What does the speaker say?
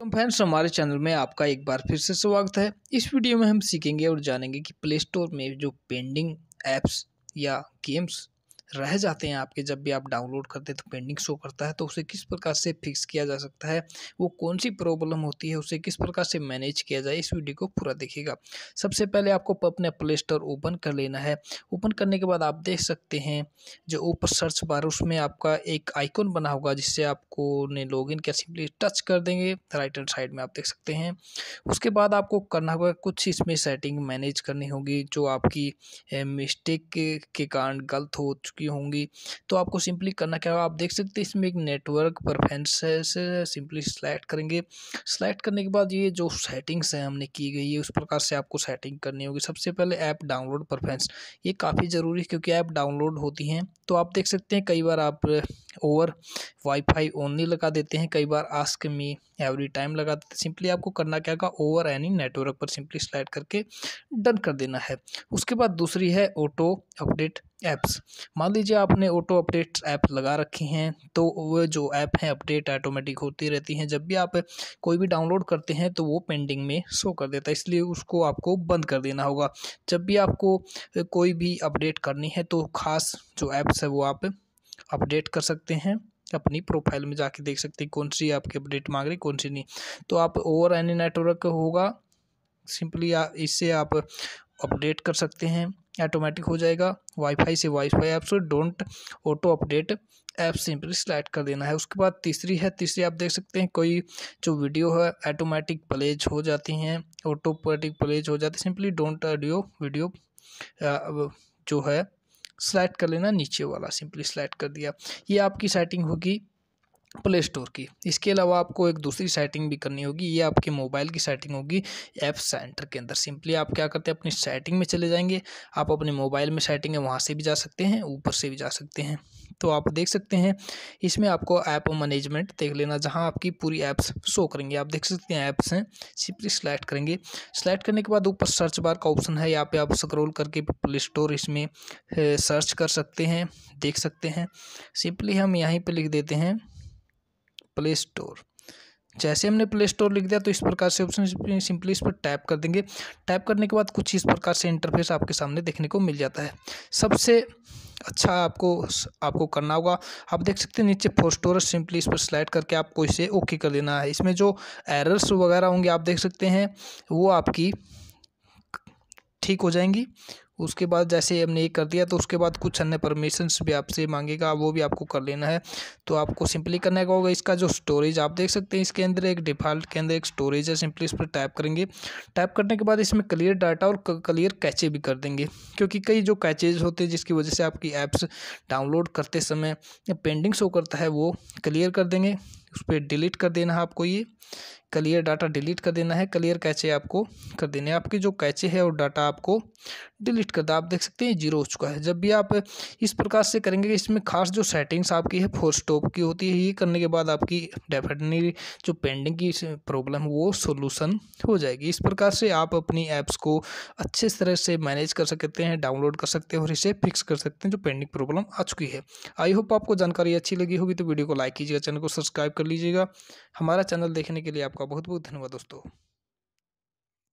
तो फ्रेंड्स हमारे चैनल में आपका एक बार फिर से स्वागत है इस वीडियो में हम सीखेंगे और जानेंगे कि प्ले स्टोर में जो पेंडिंग ऐप्स या गेम्स रह जाते हैं आपके जब भी आप डाउनलोड करते हैं तो पेंडिंग शो करता है तो उसे किस प्रकार से फिक्स किया जा सकता है वो कौन सी प्रॉब्लम होती है उसे किस प्रकार से मैनेज किया जाए इस वीडियो को पूरा देखिएगा सबसे पहले आपको अपने प्ले स्टोर ओपन कर लेना है ओपन करने के बाद आप देख सकते हैं जो ऊपर सर्च बार उसमें आपका एक आइकॉन बना होगा जिससे आपको ने लॉग इन क्या सिंपली टच कर देंगे राइट हैंड साइड में आप देख सकते हैं उसके बाद आपको करना होगा कुछ इसमें सेटिंग मैनेज करनी होगी जो आपकी मिस्टेक के कारण गलत हो चुकी चुकी होंगी तो आपको सिंपली करना क्या होगा आप देख सकते हैं इसमें एक नेटवर्क परफेंसेस सिंपली सेलेक्ट करेंगे सेलेक्ट करने के बाद ये जो सेटिंग्स हैं हमने की गई है उस प्रकार से आपको सेटिंग करनी होगी सबसे पहले ऐप डाउनलोड परफेंस ये काफ़ी ज़रूरी है क्योंकि ऐप डाउनलोड होती हैं तो आप देख सकते हैं कई बार आप ओवर वाईफाई ओनली लगा देते हैं कई बार आस्क मी एवरी टाइम लगा देते हैं सिंपली आपको करना क्या होगा ओवर एनी नेटवर्क पर सिंपली स्लाइड करके डन कर देना है उसके बाद दूसरी है ऑटो अपडेट ऐप्स मान लीजिए आपने ऑटो अपडेट्स ऐप लगा रखी हैं तो वह जो ऐप हैं अपडेट ऑटोमेटिक होती रहती हैं जब भी आप कोई भी डाउनलोड करते हैं तो वो पेंडिंग में शो कर देता है इसलिए उसको आपको बंद कर देना होगा जब भी आपको कोई भी अपडेट करनी है तो ख़ास जो ऐप्स है वो आप अपडेट कर सकते हैं अपनी प्रोफाइल में जाके देख सकते हैं कौन सी आपकी अपडेट मांग रही कौन सी नहीं तो आप ओवर एनी नेटवर्क होगा सिंपली इससे आप अपडेट कर सकते हैं ऑटोमेटिक हो जाएगा वाईफाई से wifi apps don't auto update app simply select कर देना है उसके बाद तीसरी है तीसरी आप देख सकते हैं कोई जो वीडियो है ऑटोमेटिक प्लेज हो जाती हैं ऑटोमेटिक प्लेज हो जाती है सिंपली डोंट ऑडियो वीडियो जो है सिलेक्ट कर लेना नीचे वाला सिंपली सिलेक्ट कर दिया ये आपकी सेटिंग होगी प्ले स्टोर की इसके अलावा आपको एक दूसरी सेटिंग भी करनी होगी ये आपके मोबाइल की सेटिंग होगी ऐप सेंटर के अंदर सिंपली आप क्या करते हैं अपनी सेटिंग में चले जाएंगे आप अपने मोबाइल में सेटिंग है वहाँ से भी जा सकते हैं ऊपर से भी जा सकते हैं तो आप देख सकते हैं इसमें आपको ऐप मैनेजमेंट देख लेना जहाँ आपकी पूरी ऐप्स शो करेंगे आप देख सकते हैं ऐप्स हैं सिंपली सिलेक्ट करेंगे सिलेक्ट करने के बाद ऊपर सर्च बार का ऑप्शन है यहाँ पे आप स्क्रॉल करके प्ले स्टोर इसमें सर्च कर सकते हैं देख सकते हैं सिंपली हम यहीं पर लिख देते हैं प्ले स्टोर जैसे हमने प्ले स्टोर लिख दिया तो इस प्रकार से ऑप्शन सिंपली इस पर टैप कर देंगे टैप करने के बाद कुछ इस प्रकार से इंटरफेस आपके सामने देखने को मिल जाता है सबसे अच्छा आपको आपको करना होगा आप देख सकते हैं नीचे स्टोर सिंपली इस पर स्लाइड करके आपको इसे ओके कर देना है इसमें जो एरर्स वगैरह होंगे आप देख सकते हैं वो आपकी ठीक हो जाएंगी उसके बाद जैसे हमने ये कर दिया तो उसके बाद कुछ अन्य परमिशंस भी आपसे मांगेगा वो भी आपको कर लेना है तो आपको सिंपली करने का होगा इसका जो स्टोरेज आप देख सकते हैं इसके अंदर एक डिफ़ॉल्ट के अंदर एक स्टोरेज है सिंपली इस पर टाइप करेंगे टाइप करने के बाद इसमें क्लियर डाटा और क्लियर कैचे भी कर देंगे क्योंकि कई जो कैचेज होते हैं जिसकी वजह से आपकी ऐप्स डाउनलोड करते समय पेंडिंग शो करता है वो क्लियर कर देंगे उस पर डिलीट कर देना है आपको ये क्लियर डाटा डिलीट कर देना है क्लियर कैचे आपको कर देने आपके जो कैचे है और डाटा आपको डिलीट कर देना आप देख सकते हैं जीरो हो चुका है जब भी आप इस प्रकार से करेंगे इसमें खास जो सेटिंग्स आपकी है फोर स्टॉप की होती है ये करने के बाद आपकी डेफिनेटली जो पेंडिंग की प्रॉब्लम वो सोल्यूसन हो जाएगी इस प्रकार से आप अपनी ऐप्स को अच्छे तरह से मैनेज कर सकते हैं डाउनलोड कर सकते हैं और इसे फिक्स कर सकते हैं जो पेंडिंग प्रॉब्लम आ चुकी है आई होप आपको जानकारी अच्छी लगी होगी तो वीडियो को लाइक कीजिएगा चैनल को सब्सक्राइब कर लीजिएगा हमारा चैनल देखने के लिए आपका आपका बहुत बहुत धन्यवाद दोस्तों